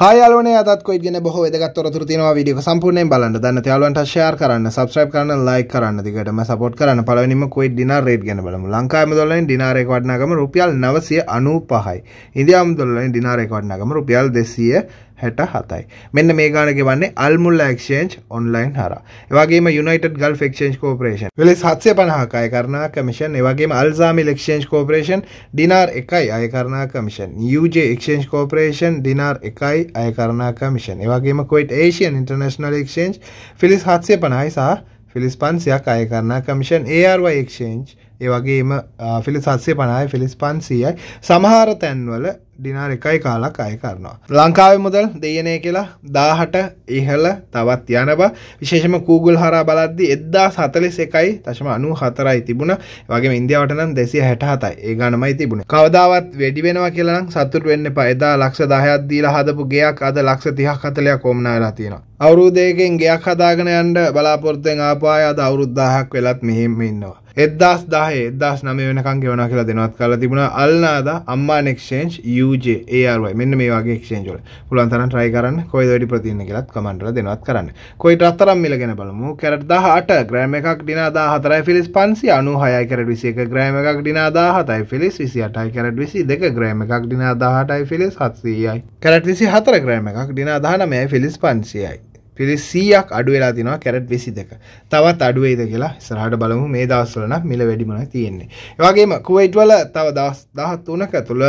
හයලන අතකො ගෙන බොහෝ දගත්තොරතුර තිනවා විඩිය සම්පූර්ණයෙන් බලන්න දන්න යාලුවන්ට ශයාර කරන්න සබස්්‍රයිප් කරන්න ලයි කරන්න දිගටම සපොට් කරන්න පලවනිම කොයි ඩිනාරේට් ගැන බලමු ලංකාම දොලෙන් ඩිනාරෙක් වඩනාගම රුපියල් නවසය අනූ පහයි ඉන්දියම් දොල්ලෙන් ඩිනාරෙක් වඩනාගම රුපියල් දෙසිය හැට හතයි මෙන්න මේ ගාන ගෙවන්නේ අල්මුල්ල ක්ෂේන්ච් ඔන්ලයින් හර ඒවගේම යුනට ගල් ක්ෂේන්ච් කෝපරේෂන් වෙලෙ සත්සය පනහකාය කරනා කමිෂන් ඒවගේ අල්සාමි ලක්ෂේන්ච් කෝපරේෂන් ඩිනාර් එකයි අයකරනා කමිෂන් යුජ ක්ෂේන්ච් කෝපරේෂන් ඩිනාර් එකයි අයකරනා කමිෂන් ඒවගේම කොයිට ඒෂයන් ඉන්ටර්නශනල් ක්ෂේන්ච් ෆිලිස් හත්සය පනහයි සහ ෆිලිස් පන්සියක් අයකරනා කමිෂන් ඒRY ක්ෂේන්ච් ඒවගේම ෆිලි සත්සය පනහයි ෆිලිස් පන්සියයි සමහාර තැන්වල ඩිනාර එකයි කාලක් අය කරනවා. ලංකාව මුදල් දෙයනය කියලා දාහට ඉහල තවත් යන බ විශේෂම කූගුල් හරා බලද්දි එද්දා සතලිස් එකයි තශම අනු හතරයි තිබුණ වගේ ඉන්දියාවට නම් දෙසිය හැට හතයි ඒ ගනමයි තිබුණ කවදාවත් වැඩි වෙනවා කියලනම් සතුට වෙන්න ප එදා ලක්ෂ දහයක් දීලා හදපු ගයක් අද ලක්ෂ තිහක් කතලයක් කොමනාලා තියෙනවා අවුරුදයකෙන් ගයක් හදාගෙන යන්ඩ බලාපොරත්තෙන් ආපාය අද අවුරුද්දාහක් වෙලත් මෙහෙම ඉන්නවා. එදදාස් දාහ එදදාස් නම වෙනකං ගෙවන කියලා දෙනවත් කල තිබුණ අල්නාද අම්මාන එක්ෂේන්ච් යජේ ඒරුවයි මෙන්න මේ වගේ ක්ෂේන්ජල පුළන්තරන් ට්‍රයි කරන්න කොයි වැඩි ප්‍රතින්න කියලත් කමන්ටල දෙනවත් කරන්න කොයිට අත්තරම් මිලගෙන බලමු කැරට දාහට ග්‍රෑම එකක් ඩිනාදා හතරයි ෆිලිස් පන්සි අනු හයයි කැරට විසික ග්‍රෑම එකක් ඩිනාදා හතයි ෆිලිස් විසි අටයි කැරට විසි දෙක ග්‍රෑම එකක් ඩිනාදාහටයි ෆිලිස් හත්සීයයි කැරට විසි හතර ග්‍රෑම එකක් ඩිනාදාහනමය ෆිලිස් පන්සියයි පිරිසීයක් අඩුවෙලා තිනවා කැරට් වෙසි දෙක තවත් අඩුවේද කියලා සරහට බලමු මේ දවස්වලන මිල වැඩිමන තියෙන්නේ එවාගේම කුවයිට්වල තව දස් දහත් වනක තුළ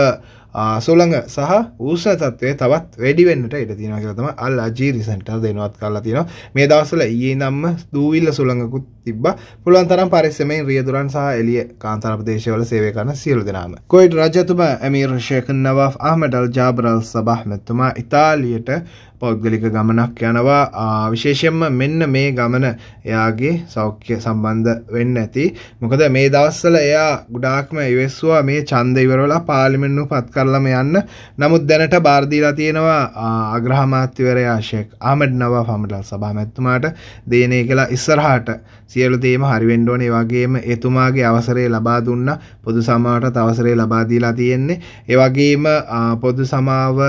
සොළඟ සහ ඌෂණ තත්ත්වය තවත් වැඩිවෙන්නට ඉඩ තියෙනවා කියලා තමයි අල් අජීරි සෙන්ටර් දෙනවත් කරලා තියෙනවා. මේ දවස්වල ඊයේ නම් දූවිල්ල සොළඟකුත් තිබ්බා. පුළුවන් තරම් පරිස්සමෙන් රියදුරන් සහ එළිය කාන්තාර ප්‍රදේශවල සේවය කරන සියලු දෙනාම. කුවේට් රජතුමා අමීර් ෂේඛ් නවාෆ් අහමඩ් අල් ජාබර් අල් සබහ් මැතිතුමා ඉතාලියට පෞද්ගලික ගමනක් යනවා විශේෂයෙන්ම මෙන්න මේ ගමන එයාගේ සෞඛ්‍ය සම්බන්ධ වෙන්න ඇති මොකද මේ දවස්සල එයා ගුඩාක්ම ඉවස්වා මේ චන්ද ඉවරලා පාලිමෙන්න්නු පත් කරලම යන්න නමුත් දැනට බාර්දීලා තියෙනවා අග්‍රහමාත්‍යවරයාශයෙක් ආමඩ් නවා පමටල් සභා මැත්තුමාට දේනය කියලා ඉස්සරහට සියලු දේම හරිවෙන්ඩෝනේ වගේම එතුමාගේ අවසරය ලබා දුන්න පොදු සමාට තවසරේ ලබාදීලා තියෙන්නේ ඒවගේම පොදු සමාව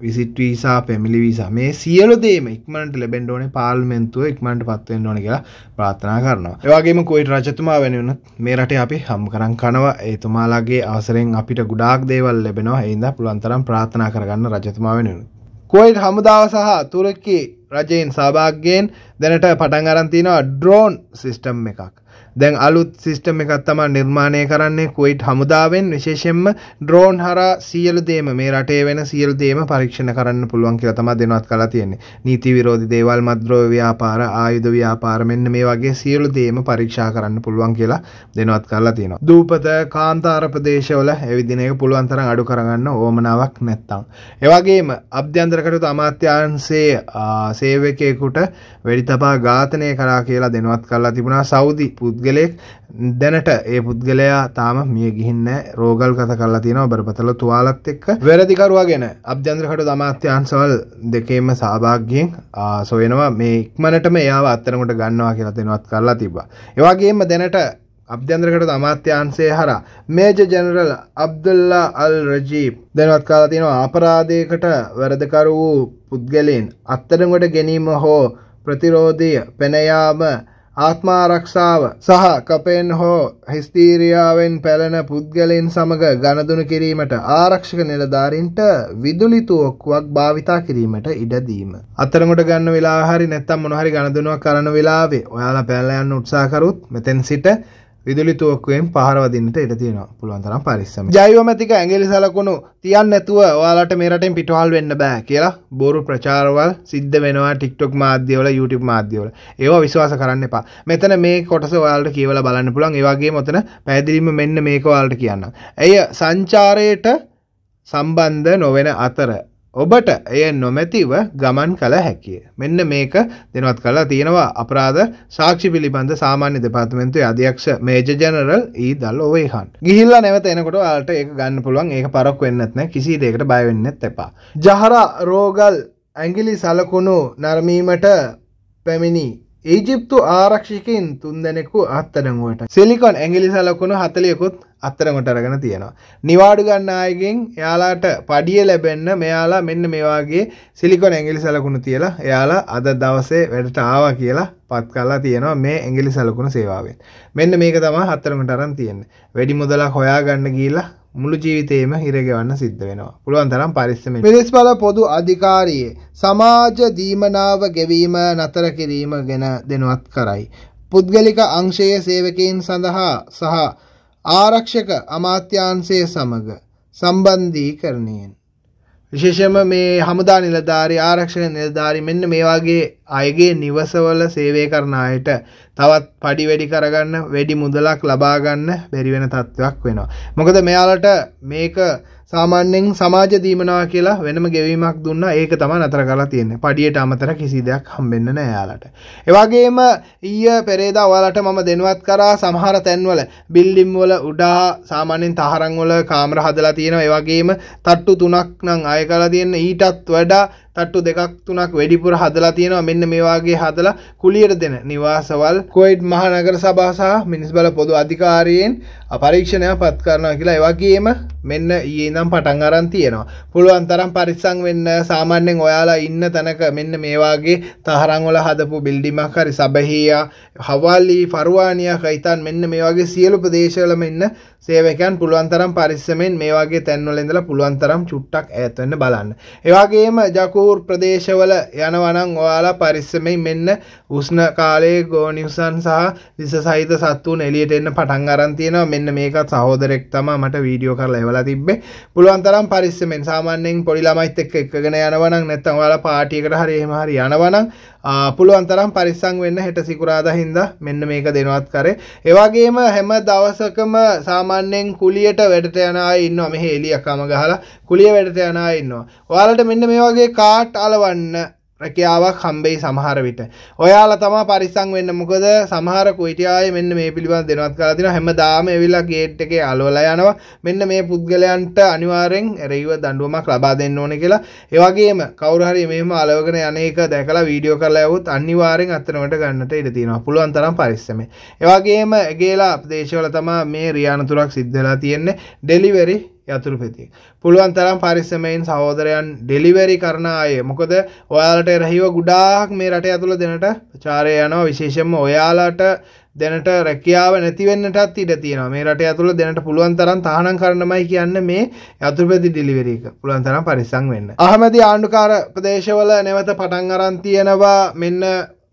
විසිට වීසා පැමිලි වීසා මේ සියලු දේම ඉක්මනට ලැබෙන්ඩ ඕනේ පාර්මෙන්තුව ඉක්මට පත්වෙන් ඕන කියලා ප්‍රාථනා කරනවා ඒවාගේම කොයිට රජතුමා වෙනවන මේ රටේ අපි හම් කරන් කනවා ඒතුමාලාගේ අවසරෙන් අපිට ගුඩාක් දේවල් ලැබෙනවා එයින්ද පුළන්තරම් ප්‍රාථනා කරගන්න රජතුමා වෙනුණු කොයිට හමුදාව සහ තුරකි රජයෙන් සභාග්‍යයෙන් දැනට පටන් අරන්තිනවා ඩ්‍රෝන් සිිස්ටම් එකක් දැන් අලුත් සිිස්ටම එකත් තමා නිර්මාණය කරන්නේ කොයිට් හමුදාවෙන් විශේෂෙන්ම ඩ්‍රෝන් හර සියල දේම මේ රටේ වෙන සියල් දේම පරීක්ෂණ කරන්න පුළුවන් කියල තමා දෙනවත් කලා තියෙන්නේ නීති විරෝධි දේවල් මද්‍රෝ ව්‍යාපාර ආයුධ ව්‍යාපාර මෙන්න මේ වගේ සියලු දේම පරීක්ෂා කරන්න පුළුවන් කියලා දෙනවත් කරලා තියෙනවා දූපත කාන්තාර ප්‍රදේශවල එවිදිනක පුළුවන්තරම් අඩු කරගන්න ඕමනාවක් නැත්තං එවගේම අභ්‍යන්තරකටතු අමාත්‍යන්සේ සේවකයකුට වැඩි තබා ඝාතනය කරා කියලා දෙනවත් කරලා තිබුණා සෞදි පුද්ග පුද්ගලයෙක් දැනට ඒ පුද්ගලයා තාම මිය ගිහින්න රෝගල් කත කල්ලා තියෙනවා බරපතල තුවාලත් එක්ක වැරදිකරුවා ගැන අභ්‍යන්ත්‍රකට දමාත්‍යංශවල් දෙකේම සහභාග්‍යයෙන් සොයනවා මේ ඉක්මනටම එයාව අත්තරමට ගන්නවා කියලා දෙනවත් කරලා තිබා. ඒ වගේම දැනට අභ්‍යන්ද්‍රකට අමාත්‍යන්සේ හර මේජ ජනරල් අබ්දුල්ලා අල් රජීප් දැනවත් කාලා තියෙනවා අපරාධයකට වැරදකරු වූ පුද්ගලයන් අත්තරඟට ගැනීම හෝ ප්‍රතිරෝධය පැනයාම ආත්මාරක්ෂාව සහ කපෙන් හෝ හිස්තීරියාවෙන් පැලෙන පුද්ගලින් සමග ගණදුනු කිරීමට ආරක්ෂක නිලධාරීන්ට විදුලි තුවක්කුවක් භාවිතා කිරීමට ඉඩදීම. අතරමට ගන්න වෙලා හරි නැත්තම් මොනහරි ගණදුනුවක් කරන වෙලාවේ ඔයාලා පැනලා යන්න උත්සාහ කරුත් මෙතෙන් සිට විදුලි තුවක්කුවෙන් පහරවදින්නට ඉඩ තියෙනවා පුළුවන් තරම් පරිස්සම. ජෛවමැතික ඇඟිලි සලකුණු තියන්න නැතුව ඔයාලට මේ රටෙන් පිටවහල් වෙන්න බෑ කියලා බොරු ප්‍රචාරවල් සිද්ධ වෙනවා TikTok මාධ්‍යවල YouTube මාධ්‍යවල. ඒවා විශ්වාස කරන්න එපා. මෙතන මේ කොටස ඔයාලට කියවලා බලන්න පුළුවන්. ඒ වගේම ඔතන පැහැදිලිවම මෙන්න මේක ඔයාලට කියන්නම්. එය සංචාරයට සම්බන්ධ නොවන අතර ඔබට එය නොමැතිව ගමන් කළ හැකිය. මෙන්න මේක දෙනවත් කලා තියෙනවා අපරාධ සාක්ෂි පිළිබඳ සාමාන්‍ය දෙපාර්තමේන්තුවේ අධ්‍යක්ෂ මේජර් ජෙනරල් ඊ දල් ඔවේහන්. ගිහිල්ලා නැවත එනකොට ඔයාලට ඒක ගන්න පුළුවන්. ඒක පරක්කු වෙන්නත් නැහැ. කිසි දෙයකට බය වෙන්නෙත් එපා. ජහරා රෝගල් ඇඟිලි සලකුණු නරමීමට පැමිණි ඒජිප්තු ආරක්ෂිකින් තුන්දෙනෙකු අත්තරංගුවට සෙලිකොන් ඇගිලිසා ලකුණු හතලියකුත් අත්තරගොට අරගෙන තියෙනවා. නිවාඩු ගන්න අයගෙන් එයාලාට පඩිය ලැබෙන්න මෙයාලා මෙන්න මේවාගේ සිලිකොන් ඇගිලි සලකුණු තියලා එයාලා අද දවසේ වැඩට ආවා කියලා පත් කරලා තියෙනවා මේ ඇගිලි සලකුණු සේවාවෙන්. මෙන්න මේක තමයි හතරගොට අරන් තියෙන්නේ. වැඩි මුදලක් හොයාගන්න ගිහිල්ලා මුළු ජීවිතේම හිරගෙවන්න සිද්ධ වෙනවා. පුළුවන් තරම් පරිස්සමෙන්. මිරිස්පල පොදු අධිකාරියේ සමාජ දීමනාව ගෙවීම නතර කිරීම ගැන දෙනුවත් කරයි. පුද්ගලික අංශයේ සේවකයන් සඳහා සහ ආරක්ෂක අමාත්‍යාංශය සමග සම්බන්ධීකරණයෙන්. විශේෂම මේ හමුදා නිලධාරී ආරක්ෂක නිලධාරී මෙන්න මේ වගේ අයගේ නිවසවල සේවය කරන අයට තවත් පඩි වැඩි කරගන්න වැඩි මුදලක් ලබා ගන්න බැරි වෙන තත්ත්වයක් වෙනවා. මොකද මෙයාලට මේක සාමාන්‍යෙන් සමාජ දීමනා කියලා වෙනම ගෙවීමක් දුන්න ඒක තම නතර කලා තියන්නේ පඩියට අමතර කිසි දෙයක් හම්බෙන්න්න නෑයාලට. එවාගේම ඊය පෙරේද වලට මම දෙනවත් කරා සමහර තැන්වල බිල්ලිම්වල උඩා සාමාන්‍යෙන් තහරංවල කාමර හදලා තියෙන ඒවගේම තට්ටු තුනක් නං අය කලා තියන්න ඊටත් වඩා තට්ටු දෙකක් තුනක් වැඩිපුර හදලා තියෙනවා මෙන්න මේවාගේ හදලා කුලියට දෙන නිවාසවල් කොයිඩ් මහනගර සභා සහ මිනිස් බල පොදු අධිකාරියෙන් පරීක්ෂණය පත් කරනවා කියලා එවගේම මෙන්න ඊයේ නම් පටන් අරන් තියෙනවා. පුළුවන් තරම් පරිස්සම් වෙන්න සාමාන්‍යයෙන් ඔයාලා ඉන්න තැනක මෙන්න මේ වාගේ තහරන් වල හදපු බිල්ඩිමක් හරි සබහියා, හවලි, ෆරුවානියා කයිතන් මෙන්න මේ වාගේ සියලු ප්‍රදේශවල මෙන්න සේවකයන් පුළුවන් තරම් පරිස්සමෙන් මේ වාගේ තැන්වල ඉඳලා පුළුවන් තරම් චුට්ටක් ඈත් වෙන්න බලන්න. ඒ වගේම ජකෝ පවුර් ප්‍රදේශවල යනවනං ඔයාලා පරිස්සමයි මෙන්න උස්න කාලයේ ගෝනිවසන් සහ දිස සහිත සත්තුන් එලියට එන්න පටන් අරන්තියනවා මෙන්න මේකත් සහෝදරෙක් තම මට වීඩියෝ කරලා එවලා තිබේ පුළුවන්තරම් පරිස්සමෙන් සාමාන්‍යෙන් පොඩිළමයිත් එක් එකගෙන යනවනක් නැත්තම් ඔයාලා පාටියකට හරි එහෙම හරි යනවනම් පුළුවන්තරම් පරිස්සං වෙන්න හෙට සිකුරාදා හින්දා මෙන්න මේක දෙනවත් කරේ ඒවාගේම හැම දවසකම සාමාන්‍යයෙන් කුලියට වැඩට යන ඉන්නවා මෙහි එලිය කම ගහලා කුලිය වැඩට යන ඉන්නවා ඔයාලට මෙන්න මේ වගේ කා පාට් අලවන්න රැකියාවක් හම්බෙයි සමහර විට. ඔයාලා තමා පරිස්සම් වෙන්න. මොකද සමහර කුයිටියායේ මෙන්න මේ පිළිබඳ දෙනවත් කරලා තියෙනවා. හැමදාම එවිලා ගේට් එකේ අලවලා යනවා. මෙන්න මේ පුද්ගලයන්ට අනිවාර්යෙන් රෙයිව දඬුවමක් ලබා දෙන්න ඕනේ කියලා. ඒ වගේම කවුරු හරි මෙහෙම අලවගෙන යන එක දැකලා වීඩියෝ කරලා යවුවොත් අනිවාර්යෙන් අත්නවට ගන්නට ඉඩ තියෙනවා. පුළුවන් තරම් පරිස්සමෙන්. ඒ වගේම ගේලා ප්‍රදේශවල තමා මේ රියානතුරක් සිද්ධ වෙලා තියෙන්නේ. ඩෙලිවරි යතුරු පෙති. පුළුවන් තරම් පරිස්සමයෙන් සහෝදරයන් ඩෙලිවරි කරන අය මොකද ඔයාලට එරහිව ගුඩාක් මේ රට ඇතුළ දෙනට චාරය යනවා විශේෂම ඔයාලාට දෙනට රැකියාව නැතිවෙන්නටත් ඉඩ තියෙනවා මේ රට ඇතුළ දෙනට පුළුවන් තරම් තහනම් කරනමයි කියන්න මේ යතුරුපැති ඩිලිවරි එක පුළුවන් තරම් පරිස්සම් වෙන්න. අහමැති ආණ්ඩුකාර ප්‍රදේශවල නැවත පටන් අරන් තියෙනවා මෙන්න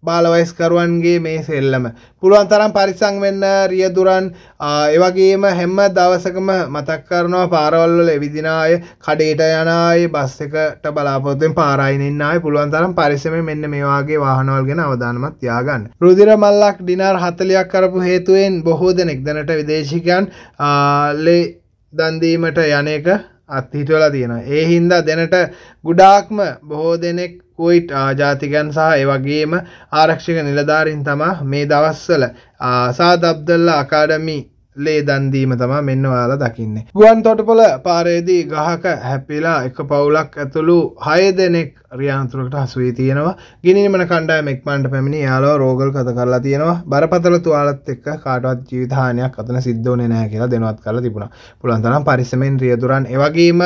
බාලවයිස්කරුවන්ගේ මේ සෙල්ලම පුළුවන් තරම් පරිසං වෙන්න රියදුරන් ඒවගේම හැම්ම දවසකම මතක් කරනවා පාරවල්වල එවිදිනාය කඩේට යනයි බස් එකට බලාපොත්තෙන් පාරයිනන්නයි පුළුවන් තරම් පරිසම මෙන්න මේවාගේ වාහනවල් ගෙන අවධානමත් යාගන්න රුදිර මල්ලක් ඩිනාර් හතලයක් කරපු හේතුවෙන් බොහෝ දෙනෙක් දැනට විදේශිකයන් ලේ දන්දීමට යන එක අත්හිටවලා තියෙනවා. ඒ හින්දා දෙනට ගුඩාක්ම බොහෝ දෙනෙක් කුයිට් ජාතිකයන් සහ ඒ වගේම ආරක්ෂක නිලධාරීන් තමා මේ දවස්වල සාද් අබ්දල්ලා අකාඩමි ලේ දන්දීම තමා මෙන්න ඔයාලා දකින්නේ. ගුවන් තොටපොල පාරේදී ගහක හැපිලා එක පවුලක් ඇතුළු හය දෙනෙක් රියාන්තුරකට හසුවී තියෙනවා. ගිනිනිමන කණ්ඩායම එක්මන්ට පැමිණි යාළුවා රෝගල් කත කරලා තියෙනවා. බරපතල තුවාලත් එක්ක කාටවත් ජීවිත හානියක් අතන සිද්ධ වුණේ නැහැ කියලා දෙනවත් කරලා තිබුණා. පුළුවන් තරම් පරිස්සමෙන් රියදුරන් ඒ වගේම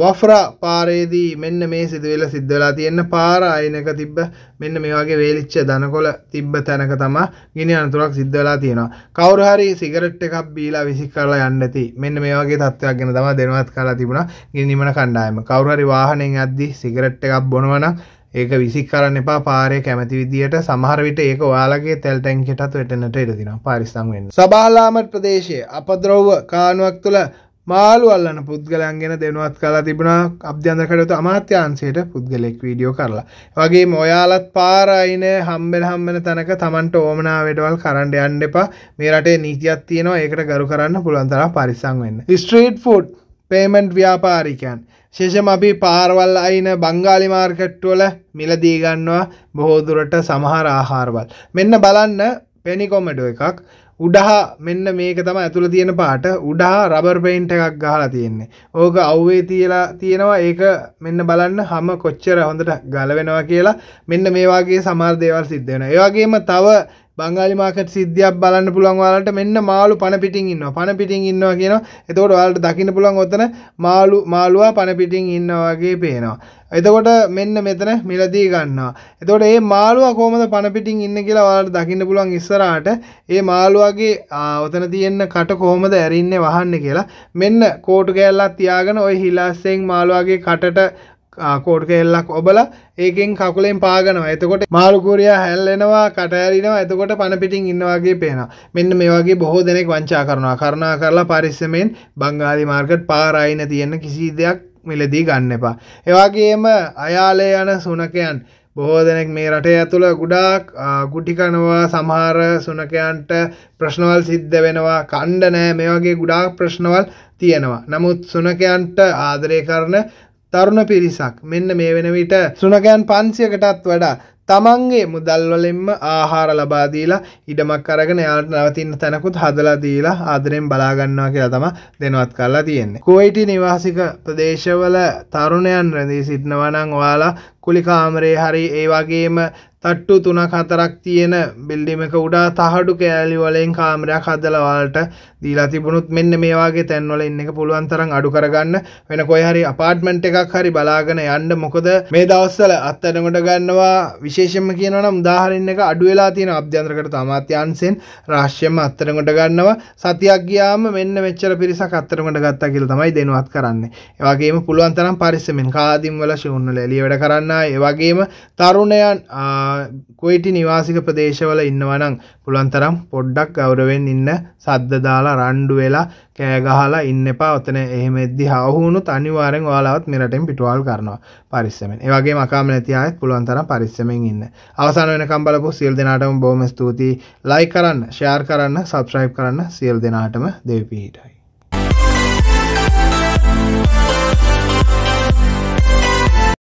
වෆ්රා පාරේදී මෙන්න මේ සිදුවිල්ල සිද්ධ වෙලා තියෙන පාර අයිනක තිබ්බ මෙන්න මේ වගේ වේලිච්ච දනකොළ තිබ්බ තැනක තමයි ගිනි අනතුරක් සිද්ධ වෙලා තියෙනවා. කවුරු හරි සිගරට් එකක් බීලා විසි කරලා යන්න ඇති මෙන්න මේ වගේ තත්ත්වයක් ගැන තමයි දැනුවත් කරලා තිබුණා ගිනිමන කණ්ඩායම කවුරු හරි වාහනෙන් යද්දි සිගරට් එකක් බොනවා නම් ඒක විසි කරන්න එපා පාරය කැමති විදිට සමහරවිට ඒක යාලගේ තැල්ටැන්කෙටත් වෙටනට ඉරදින පරිස්සම් වෙන් සබාලාමට ප්‍රදේශය අපද්‍රව්ව කානුවක් තුළ මාළු අල්ලන පුද්ගලයන් ගැන දෙනුවත් කලා තිබුණා අභ්‍යන්තරකටයුතු අමාත්‍යාංශයට පුද්ගලෙක් වීඩියෝ කරලා. වගේම ඔයාලත් පාර අයින හම්බෙන හම්බෙන තැනක Tamanට ඕමනා වැඩවල් කරන්න යන්න එපා. මේ රටේ නීතියක් තියෙනවා ඒකට ගරු කරන්න පුළුවන් තරම් පරිස්සම් වෙන්න. ස්ට්‍රීට් ෆුඩ් පේමෙන්ට් ව්‍යාපාරිකයන් ශේෂම අපි පාරවල් අයින බංගාලි මාර්කට්ටුවල මිලදී ගන්නවා බොහෝදුරට සමහර ආහාරවල් මෙන්න බලන්න පෙනිකොමඩුව එකක් උඩහා මෙන්න මේක තම ඇතුළ තියෙන පාට උඩහා රබර් පේන්ට එකක් ගහලා තියෙන්නේ ඕක අව්වේ තියලා තියෙනවා ඒක මෙන්න බලන්න හම කොච්චර හොඳට ගලවෙනවා කියලා මෙන්න මේවාගේ සමාර් දේවල් සිද්ධ වෙන ඒවාගේම තව බංගාලි මාකට් සිද්ධියක් බලන්න පුළුවන් ඔයාලට මෙන්න මාළු පණ පිටින් ඉන්නවා පණ පිටින් ඉන්නවා කියනවා එතකොට ඔයාලට දකින්න පුළුවන් ඔතන මාළු මාළුවා පණ පිටින් ඉන්නවා වගේ පේනවා එතකොට මෙන්න මෙතන මිලදී ගන්නවා. එතකොට මේ මාළුවා කොහමද පණ පිටින් ඉන්නේ කියලා ඔයාලට දකින්න පුළුවන් ඉස්සරහට. මේ මාළුවාගේ ඔතන තියෙන කට කොහමද ඇරින්නේ වහන්නේ කියලා. මෙන්න කෝටු කෑල්ලක් තියාගෙන ওই හිලාස්සෙන් මාළුවාගේ කටට කෝඩ් කෙල්ලක් ඔබල ඒකෙන් කකුලෙන් පාගනවා එතකොට මාරුකූරයා හැල්ලෙනවා කටඇරෙනවා එතකොට පණපිටින් ඉන්නවාගේ පේන මෙන්න මේ වගේ බොහෝ දෙනෙක් වංචා කරනවා කරනා කරලා පරිස්සමෙන් බංගාලි මාර්කට් පාරයින තියෙන කිසි දෙයක් මිලදී ගන්න එපා. එවාගේම අයාලේ යන සුනකයන් බොහෝ දෙනෙක් මේ රටේ ඇතුළ ගුඩාක් ගුටිකනවා සමහර සුනකයන්ට ප්‍රශ්නවල් සිද්ධ වෙනවා කණ්ඩ නෑ මේ වගේ ගුඩාක් ප්‍රශ්නවල් තියෙනවා. නමුත් සුනකයන්ට ආදරය කරන තරුණ පිරිසක් මෙන්න මේ වෙන විට සුනකයන් පන්සියකටත් වඩා තමන්ගේ මුදල්වලින්ම ආහාර ලබාදීලා ඉඩමක් අරගෙන යාට නවතින්න තැනකුත් හදලා දීලා ආදරෙන් බලාගන්නවා කියලා තම දෙනවත් කරලා තියෙන්නේ. කුවයිටි නිවාසික ප්‍රදේශවල තරුණයන් රැඳී සිටිනවා නම් ඔයාලා කුලිකාමරේ හරි ඒ වගේම තට්ටු තුනක් හතරක් තියෙන බිල්ඩිම එක උඩා තහඩු කෑලි වලෙන් කාමරයක් හදලවාලට දීලා තිබුණුත් මෙන්න මේ වගේ තැන්වල ඉන්න එක පුළුවන් තරම් අඩු කරගන්න වෙන කොයි හරි අපාර්ට්මන්ට් එකක් හරි බලාගෙන යන්න මොකද මේ දවස්වල අත්අඩංගුවට ගන්නවා විශේෂයෙන්ම කියනවා නම් උදාහරණ එක අඩු වෙලා තියෙන අභ්‍යන්තරකට අමාත්‍යාංශයෙන් රාශ්‍යම අත්අඩංගුවට ගන්නවා සතියක් ගියාම මෙන්න මෙච්චර පිරිසක් අත්අඩංගුවට ගත්තා කියලා තමයි දෙනුවත් කරන්නේ ඒ වගේම පුළුවන් තරම් පරිස්සමෙන් කාදිම් වල ශූන්‍ය එළිය වැඩ කරන්න කරනා ඒවගේම තරුණයන් කොයිටි නිවාසික ප්‍රදේශවල ඉන්නවනම් පුළන්තරම් පොඩ්ඩක් ගෞරවෙන් ඉන්න සද්ද දාලා රණ්ඩු වෙලා කෑගහලා ඉන්න එපා ඔතන එහෙම එද්දි හවුහුණුත් අනිවාරෙන් ඔයාලවත් මෙරටෙන් පිටවල් කරනවා පරිස්සමෙන් ඒවගේ මකාම නැති අයත් පුළුවන් තරම් පරිස්සමෙන් ඉන්න අවසාන වෙනකම් බලපු සියල් දෙනාටම බොහොම ස්තුතියි ලයි කරන්න ෂෙයාර් කරන්න සබස්ක්‍රයිබ් කරන්න සියල් දෙනාටම දෙවි පිහිටයි